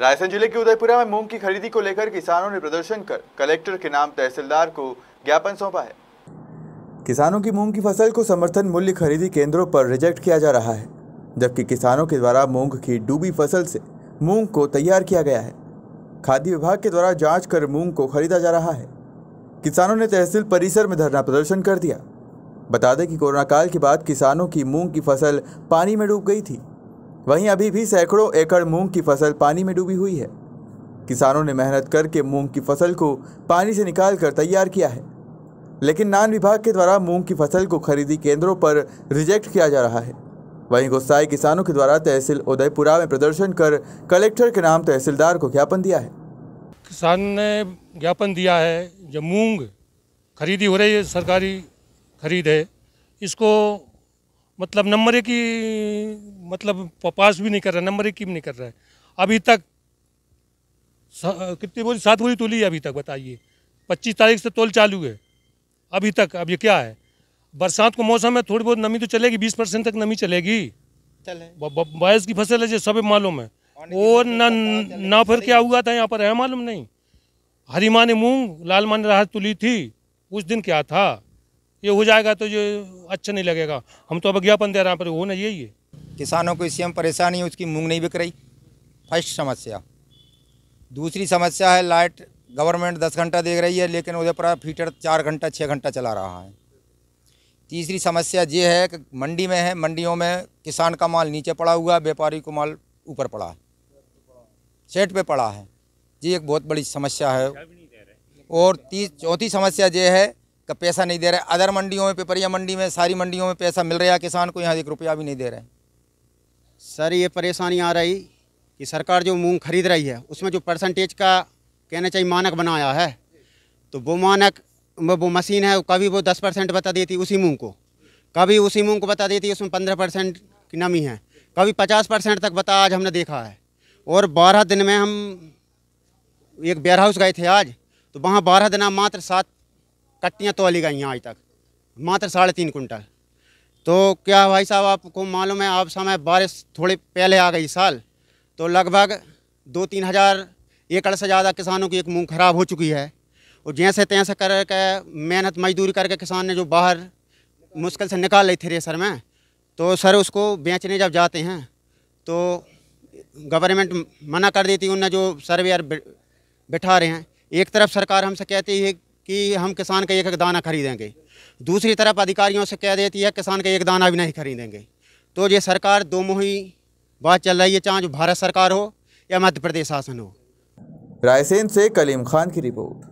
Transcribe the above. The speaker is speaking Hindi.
रायसेन जिले के उदयपुरा में मूंग की खरीदी को लेकर किसानों ने प्रदर्शन कर कलेक्टर के नाम तहसीलदार को ज्ञापन सौंपा है किसानों की मूंग की फसल को समर्थन मूल्य खरीदी केंद्रों पर रिजेक्ट किया जा रहा है जबकि किसानों के द्वारा मूंग की डूबी फसल से मूंग को तैयार किया गया है खाद्य विभाग के द्वारा जांच कर मूंग को खरीदा जा रहा है किसानों ने तहसील परिसर में धरना प्रदर्शन कर दिया बता दें कि कोरोना काल के बाद किसानों की मूंग की फसल पानी में डूब गई थी वहीं अभी भी सैकड़ों एकड़ मूंग की फसल पानी में डूबी हुई है किसानों ने मेहनत करके मूंग की फसल को पानी से निकाल कर तैयार किया है लेकिन नान विभाग के द्वारा मूंग की फसल को खरीदी केंद्रों पर रिजेक्ट किया जा रहा है वहीं गुस्साए किसानों के द्वारा तहसील उदयपुरा में प्रदर्शन कर कलेक्टर के नाम तहसीलदार को ज्ञापन दिया है किसान ने ज्ञापन दिया है जो मूंग खरीदी हो रही है सरकारी खरीद है इसको मतलब नंबर एक ही मतलब पास भी नहीं कर रहा है नंबर एक ही नहीं कर रहा है अभी तक कितनी बोली सात बोली तोली अभी तक बताइए पच्चीस तारीख से तोल चालू है अभी तक अब ये क्या है बरसात को मौसम है थोड़ी बहुत नमी तो चलेगी बीस परसेंट तक नमी चलेगी बायस की फसल है जो सब मालूम है और तो ना ना फिर क्या हुआ था यहाँ पर है मालूम नहीं हरी माँ ने मूंग लाल माँ ने राहत तुली थी उस दिन क्या था ये हो जाएगा तो ये अच्छा नहीं लगेगा हम तो अब ज्ञापन दे रहे हैं पर होना यही है किसानों को इससे हम परेशानी है उसकी मूंग नहीं बिक रही फर्स्ट समस्या दूसरी समस्या है लाइट गवर्नमेंट दस घंटा देख रही है लेकिन पर फीटर चार घंटा छः घंटा चला रहा है तीसरी समस्या ये है कि मंडी में है मंडियों में किसान का माल नीचे पड़ा हुआ है व्यापारी को माल ऊपर पड़ा है सेट पे पड़ा है ये एक बहुत बड़ी समस्या है और तीस चौथी समस्या ये है का पैसा नहीं दे रहे अदर मंडियों में पेपरिया मंडी में सारी मंडियों में पैसा मिल रहा है किसान को यहाँ एक रुपया भी नहीं दे रहे सर ये परेशानी आ रही कि सरकार जो मूंग खरीद रही है उसमें जो परसेंटेज का कहना चाहिए मानक बनाया है तो वो मानक वो मशीन है कभी वो दस परसेंट बता देती उसी मूँग को कभी उसी मूँग को बता देती उसमें पंद्रह परसेंट की नमी है कभी पचास परसेंट तक बता आज हमने देखा है और बारह दिन में हम एक बेयर हाउस गए थे आज तो वहाँ बारह दिन मात्र सात कट्टियाँ तोली गई हैं आज तक मात्र साढ़े तीन कुंटल तो क्या भाई साहब आपको मालूम है आप समय बारिश थोड़े पहले आ गई साल तो लगभग दो तीन हज़ार एकड़ से ज़्यादा किसानों की एक मूँग खराब हो चुकी है और जैसे तैसे करके मेहनत मजदूरी करके किसान ने जो बाहर मुश्किल से निकाल ली रेसर में तो सर उसको बेचने जब जाते हैं तो गवर्नमेंट मना कर देती उनने जो सर्वेयर बिठा रहे हैं एक तरफ सरकार हमसे कहती है कि हम किसान का एक दाना खरीदेंगे दूसरी तरफ अधिकारियों से कह देती है किसान का एक दाना भी नहीं खरीदेंगे तो ये सरकार दो मुही बात चल रही है चाहे जो भारत सरकार हो या मध्य प्रदेश शासन हो रायसेन से कलीम खान की रिपोर्ट